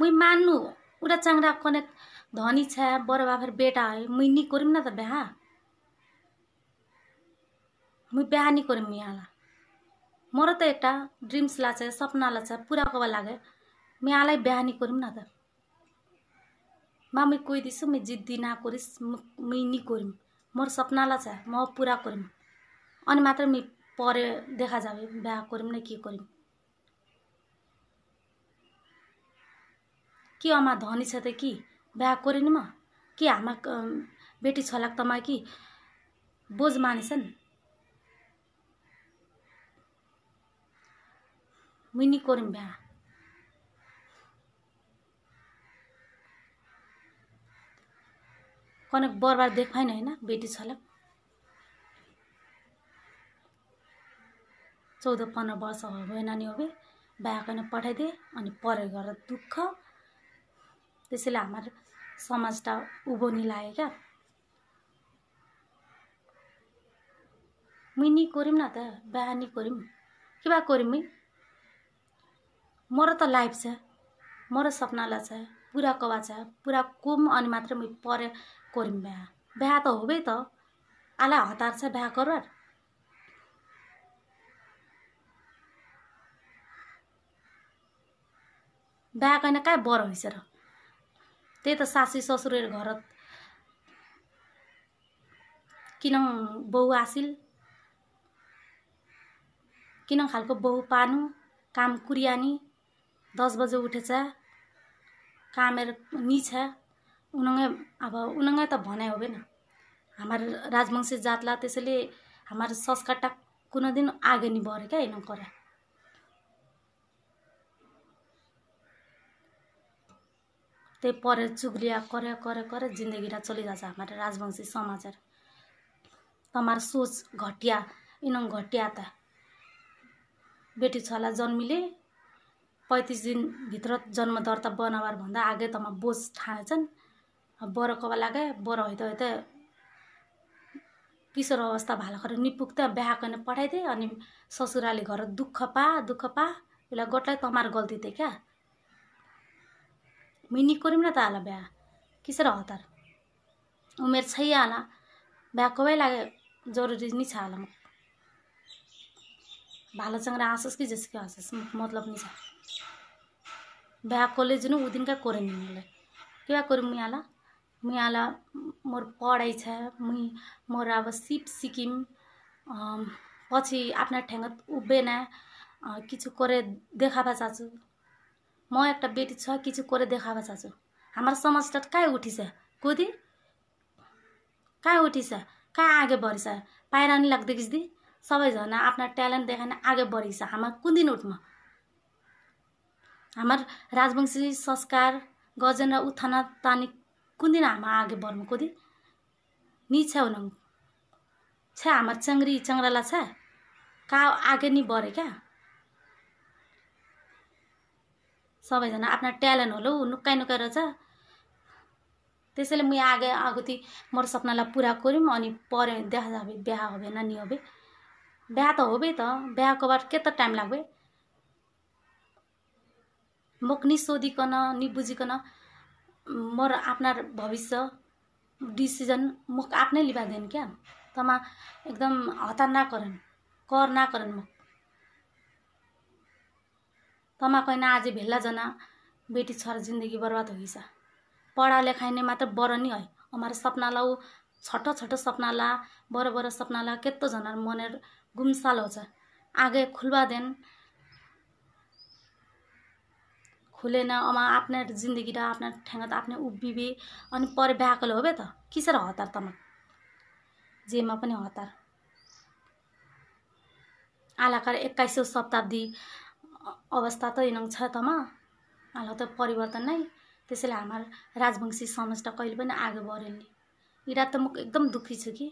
मै मान्नु उडा चाङडा कने धनी छ बरो बाफेर बेटा है मै नि करिम न त बिहा म बिहा नि करिम यहाँलाई मर त एउटा ड्रिम्स छ सपना ला छ पुरा कब लागे यहाँलाई बिहा नि कोरिम न त मा मुई कोही दिसु मै जिद्दी ना करिस मुई नि करिम मोर सपना छ म पुरा कोरिम अनि मात्र म परे देखा जाबे बिहा गरौँ न के करिम कि आमा धनी छ त कि बिहा म कि आमा बेटी छलाक तमा कि बोझ मानेछन् मिनी कोरिन बिहा कनक बरबार देखाइन होइन बेटी छलाक 14 पन्ध्र वर्ष भयो नानी हो बे बिहा कहिले पठाइदिए अनि परे गरेर दुःख त्यसैले আমার समाजटा উবনি लाग्यो क्या মুই कोरिम न त बिहानी कोरिम के করিম कोरिम मै म र त लाइफ छ मोर सपनालाई छ पुरा कवा छ पुरा कुम अनि मात्र म परे कोरिम बिहा बिहा त हो त आला हतार छ बिहा करवार बिहा कहिले कहाँ बर होइस र त्यही त सासी ससुरेर घर किन बहु आसिल किन खालको बहु पानु काम कुरियानी दस बजे उठेछ कामेर छ उनङ्गै अब उनङ्गै त भनाइ हो न हाम्रो राजवंशी जातला त्यसैले हाम्रो संस्कार टाक कुनै दिन आगे नि भरे क्या होइन करा ते परे चुगलिया करे करे करे जिन्दगीरा चलिरहेछ हाम्रो राजवंशी समाचार तमार सोच घटिया इनङ घटिया त बेटी छोला जन्मिले पैँतिस दिनभित्र जन्म दर्ता बनावार भन्दा आगे तमा बोझ ठानेछन् बर कब लागे बर हैत हैत किशोर अवस्था भालखर बिहा बिहाकन पठाइदिए अनि ससुराली घर दुःख पा दुःख पा उसलाई गट्टै तमार गल्ती थिए क्या निक করিম না তাহলে बिहा কিসের হতার उमेर छै आला भ्याएकोमै लाग्यो जरुरी नै छ होला म भालोचङ्ग्रा आँसोस् कि जसकै हाँसोस् मतलब नि छ भ्याएकोले जुन उदिनका कोरिम मलाई क्या कोरिम म मुयाला मोर पढाइ छ म मोर अब सिप सिकिम पछि आफ्ना ठ्याङ्गत उभ्बेना किछु कोरे देखापा चाचु म बेटी छ একটা বেটি ছয় কিছু हाम्रो समाज त আমার उठिस কায় উঠিছে उठिस কায় आगे কায় पाइरा नि পাইरानी लाग्दैछ दि सबैजना आफ्ना ट्यालेन्ट देखाइन आगे बढिस छ हाम्रो कुन दिन उठ्नु हाम्रो राजवंशी संस्कार गजेन्द्र उत्थान तानी कुन दिन हाम्रो आगे बढ्नु कोदी नि छ हुनु छ हाम्रो चङ्री चङ्राला छ कहाँ आगे नि बढे क्या सबैजना आफ्ना ट्यालेन्ट होला हौ नुक्काइ नुकाइ रहेछ त्यसैले यहाँ आगे थिएँ मोर सपनालाई पुरा गऱ्यौँ अनि पऱ्यो भने देखा जाबे बिहा हो भएन नि होबे बिहा त होबे त बिहाको बार के त टाइम लाग्बे म नि सोधिकन नि बुझिकन मोर आफ्ना भविष्य डिसिजन म आफ्नै लिबा देन क्या तमा एकदम हतार न करन कर न करन म तमाकैना आज भेल्ला जना बेटी छोरा जिन्दगी बर्बाद होइसा पढा लेखाइने मात्र बर नि है अमार सपना लाउ छोटो छोटो सपना ला बर बर सपना ला केत्तो जना मनेर गुम्साल आगे खुल्बा देन खुलेन अमा आफ्नो जिन्दगी र आफ्ना त आफ्नै उभिबे अनि परे ब्याकल होबे त किसेर हतार तमा जेमा पनि हतार आलाकार एक्काइसौँ शताब्दी अवस्था त इनङ छ म हाल त परिवर्तन नै त्यसैले हाम्रो राजवंशी समाज त कहिले पनि आगो बढ्यो नि इरा त म एकदम दुःखी छु कि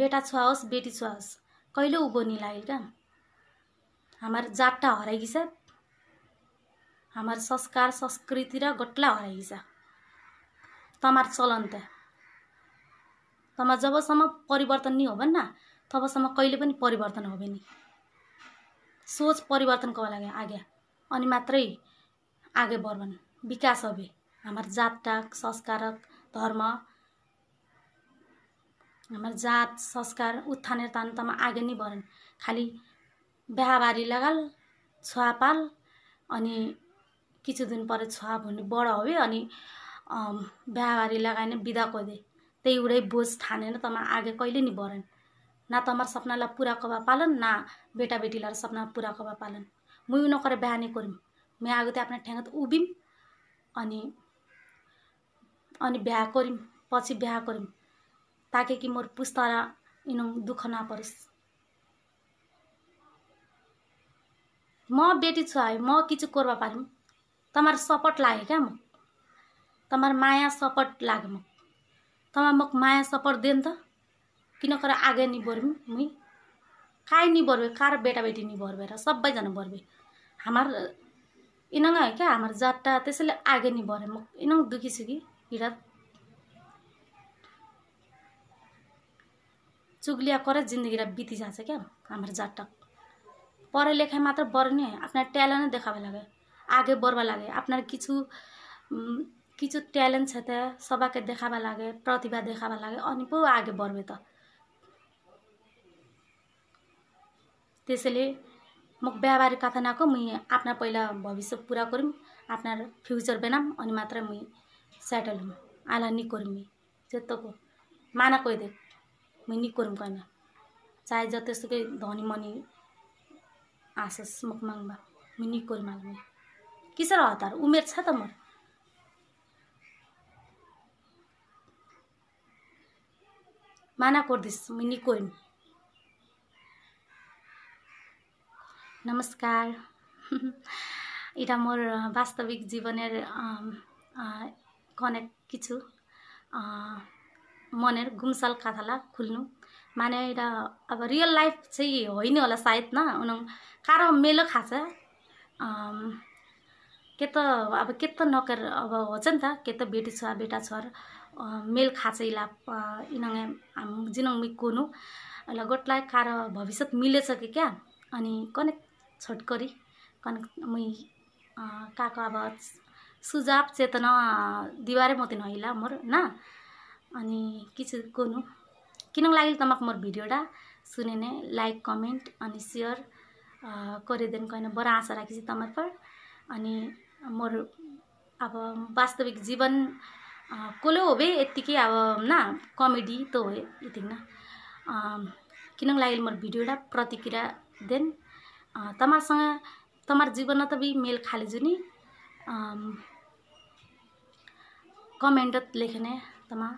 बेटा छुवा होस् बेटी छुवा होस् कहिले उभो नि लाग्यो क्या हाम्रो जातटा छ हाम्रो संस्कार संस्कृति र गट्ला छ तमार चलन त तमा जबसम्म परिवर्तन नि हो भन्न तबसम्म कहिले पनि परिवर्तन हो नि सोच परिवर्तनको लागि आज्ञा अनि मात्रै आगे बढ्बन् विकास हवे हाम्रो जात टाक संस्कारक धर्म हाम्रो जात संस्कार उत्थान तान त आगे नै बढ्न खालि बिहाबारी लगाल छुवा पाल अनि किछु दिन परे छुवा भन्ने बड हो अनि बिहाबारी लगाएन बिदा कोदे त्यही उडै बोझ त म आगे कहिले नि बढेन न त म सपनालाई पुरा गर् पालन न बेटा सपना पुरा गर् नक बिहा नै करिम म आगतै आफ्नो ठ्याङ त उभिम अनि अनि बिहा कोरिम पछि बिहा कोरिम ताकि कि मोर पुस्तारा इनु दुःख नपरोस् म बेटी छु है म किचु गर् पारिम तमार सपट सपोर्ट लागे क्या म तमार माया सपोर्ट लाग म तमा म माया सपोर्ट दिए त किन कर आगे नि बर्मी मै काहीँ नि बर्बे कार बेटाबेटी बर्बे र सबैजना बर्बे हाम्रो इनङ है क्या हाम्रो जातटा त्यसैले आगे नि बरे म इनङ दुखी छु कि हिरा जिन्दगी र बिति बितिजा छ क्या हाम्रो जातटा त पढाइ लेखाइ मात्र बर्ने नै आफ्नो ट्यालेन्ट देखाबे लागे आगे बढ्बा लागे आफ्नो किचु ट्यालेन्ट छ त सबाके देखावा लागे प्रतिभा देखावा लागे अनि पो आगे बर्बे त त्यसैले म व्यावहारिक कथा नआएको म आफ्ना पहिला भविष्य पुरा गरौँ आफ्ना फ्युचर बेनाम अनि मात्र म सेटल हुँ आला नि मि जतको माना कोही देख मुई नि करूँ चाहे जतिसुकै धनी मनी आसोस् मुख माग्बा म नि करूँ कि सर हतार उमेर छ त म माना कोर्दिस म नि নমস্কার এটা वास्तविक বাস্তবিক জীবনের অনেক কিছু मनेर घुमसाल कथाला खुल्नु माने एउटा अब रियल लाइफ चाहिँ होइन होला सायद न उन कारो मेलो खाछ के त अब के त नकर अब हुन्छ नि त के त बेटी छ बेटा छ मेल खाछ इला यिनङ जिनङ मिकोनु ल गोटलाई कारो भविष्यत मिलेछ कि क्या अनि कनेक्ट ଛୋଟକରି ମୁଇଁ କାଁ अब सुझाव चेतना दिवारे ମୋତେ नहिला मोर ना अनि କିଛି कोनु किनक लागिल तमक मोर भिडियोटा नै लाइक कमेन्ट अनि सेयर गरिदेनु कहिने बरा आशा राखिछि तमर पर अनि मोर अब वास्तविक जीवन हो होबे यत्तिकै अब न कमेडी त हो यतिक न किनक लागिल मोर भिडियोटा प्रतिक्रिया देन तमारसँग तमार जीवन बि मेल खाली कमेन्ट त लेखेने तमा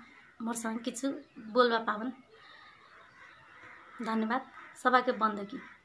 मोरसँग किछु बोलवा पावन धन्यवाद सबैको बन्दकी